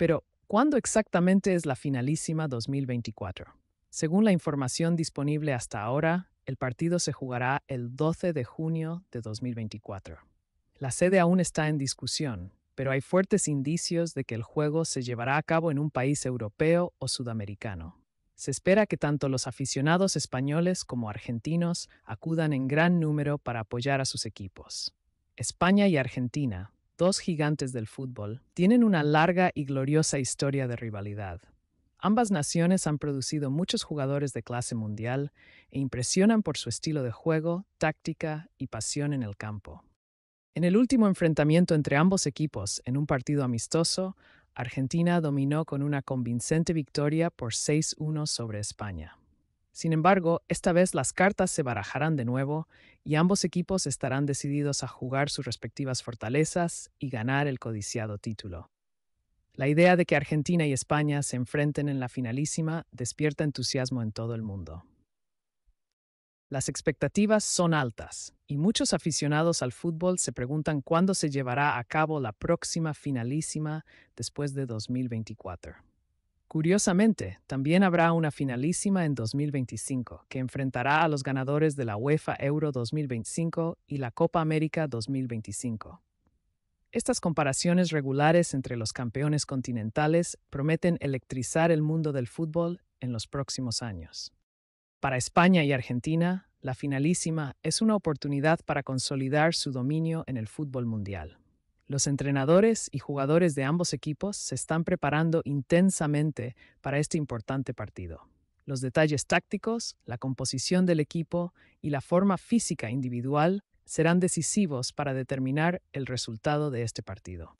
Pero, ¿cuándo exactamente es la finalísima 2024? Según la información disponible hasta ahora, el partido se jugará el 12 de junio de 2024. La sede aún está en discusión, pero hay fuertes indicios de que el juego se llevará a cabo en un país europeo o sudamericano. Se espera que tanto los aficionados españoles como argentinos acudan en gran número para apoyar a sus equipos. España y Argentina, dos gigantes del fútbol, tienen una larga y gloriosa historia de rivalidad. Ambas naciones han producido muchos jugadores de clase mundial e impresionan por su estilo de juego, táctica y pasión en el campo. En el último enfrentamiento entre ambos equipos, en un partido amistoso, Argentina dominó con una convincente victoria por 6-1 sobre España. Sin embargo, esta vez las cartas se barajarán de nuevo y ambos equipos estarán decididos a jugar sus respectivas fortalezas y ganar el codiciado título. La idea de que Argentina y España se enfrenten en la finalísima despierta entusiasmo en todo el mundo. Las expectativas son altas y muchos aficionados al fútbol se preguntan cuándo se llevará a cabo la próxima finalísima después de 2024. Curiosamente, también habrá una finalísima en 2025 que enfrentará a los ganadores de la UEFA Euro 2025 y la Copa América 2025. Estas comparaciones regulares entre los campeones continentales prometen electrizar el mundo del fútbol en los próximos años. Para España y Argentina, la finalísima es una oportunidad para consolidar su dominio en el fútbol mundial. Los entrenadores y jugadores de ambos equipos se están preparando intensamente para este importante partido. Los detalles tácticos, la composición del equipo y la forma física individual serán decisivos para determinar el resultado de este partido.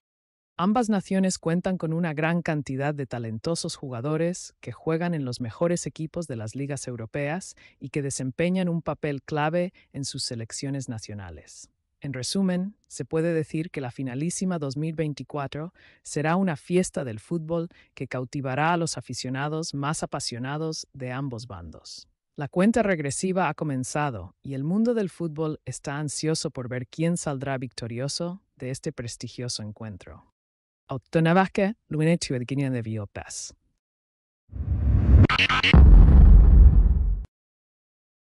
Ambas naciones cuentan con una gran cantidad de talentosos jugadores que juegan en los mejores equipos de las ligas europeas y que desempeñan un papel clave en sus selecciones nacionales. En resumen, se puede decir que la finalísima 2024 será una fiesta del fútbol que cautivará a los aficionados más apasionados de ambos bandos. La cuenta regresiva ha comenzado y el mundo del fútbol está ansioso por ver quién saldrá victorioso de este prestigioso encuentro. de